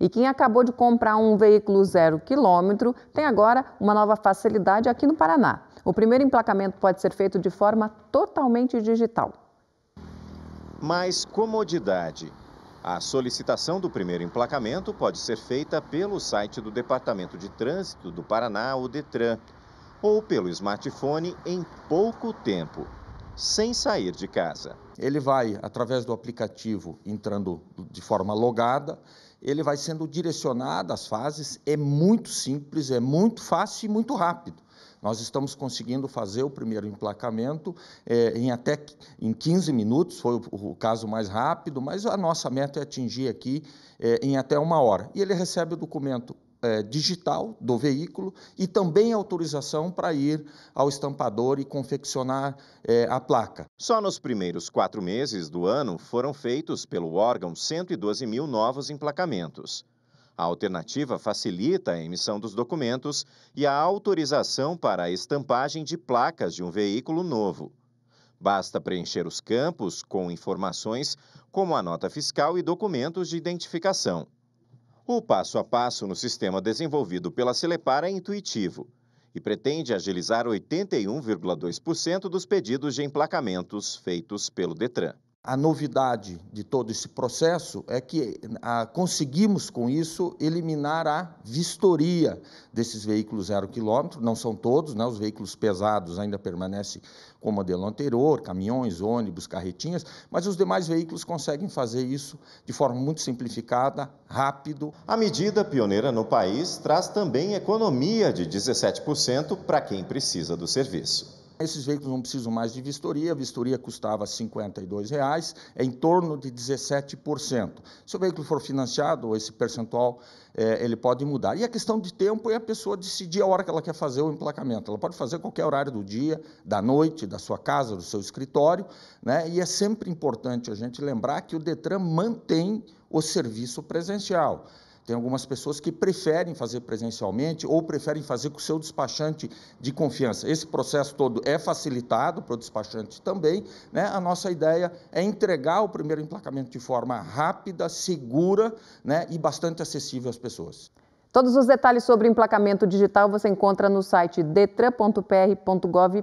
E quem acabou de comprar um veículo zero quilômetro tem agora uma nova facilidade aqui no Paraná. O primeiro emplacamento pode ser feito de forma totalmente digital. Mais comodidade. A solicitação do primeiro emplacamento pode ser feita pelo site do Departamento de Trânsito do Paraná, o Detran, ou pelo smartphone em pouco tempo, sem sair de casa. Ele vai, através do aplicativo, entrando de forma logada, ele vai sendo direcionado às fases, é muito simples, é muito fácil e muito rápido. Nós estamos conseguindo fazer o primeiro emplacamento é, em até em 15 minutos, foi o, o, caso mais rápido, mas a nossa meta é atingir aqui é, em até uma hora. E ele recebe o documento é, digital do veículo e também autorização para ir ao estampador e confeccionar é, a placa. Só nos primeiros quatro meses do ano foram feitos pelo órgão 112 mil novos emplacamentos. A alternativa facilita a emissão dos documentos e a autorização para a estampagem de placas de um veículo novo. Basta preencher os campos com informações como a nota fiscal e documentos de identificação. O passo a passo no sistema desenvolvido pela Celepar é intuitivo e pretende agilizar 81,2% dos pedidos de emplacamentos feitos pelo Detran a novidade de todo esse processo é que a, ah, conseguimos com isso eliminar a vistoria desses veículos zero quilômetro, não são todos, né? os veículos pesados ainda permanecem com o modelo anterior, caminhões, ônibus, carretinhas, mas os demais veículos conseguem fazer isso de forma muito simplificada, rápido. A medida pioneira no país traz também economia de 17% para quem precisa do serviço. Esses veículos não precisam mais de vistoria, a vistoria custava R$ 52,00, é em torno de 17%. Se o veículo for financiado, esse percentual é, ele pode mudar. E a questão de tempo é a pessoa decidir a hora que ela quer fazer o emplacamento. Ela pode fazer qualquer horário do dia, da noite, da sua casa, do seu escritório, né? e é sempre importante a gente lembrar que o Detran mantém o serviço presencial. Tem algumas pessoas que preferem fazer presencialmente ou preferem fazer com o seu despachante de confiança. Esse processo todo é facilitado para o despachante também. Né? A nossa ideia é entregar o primeiro emplacamento de forma rápida, segura né? e bastante acessível às pessoas. Todos os detalhes sobre emplacamento digital você encontra no site detran.pr.gov.br.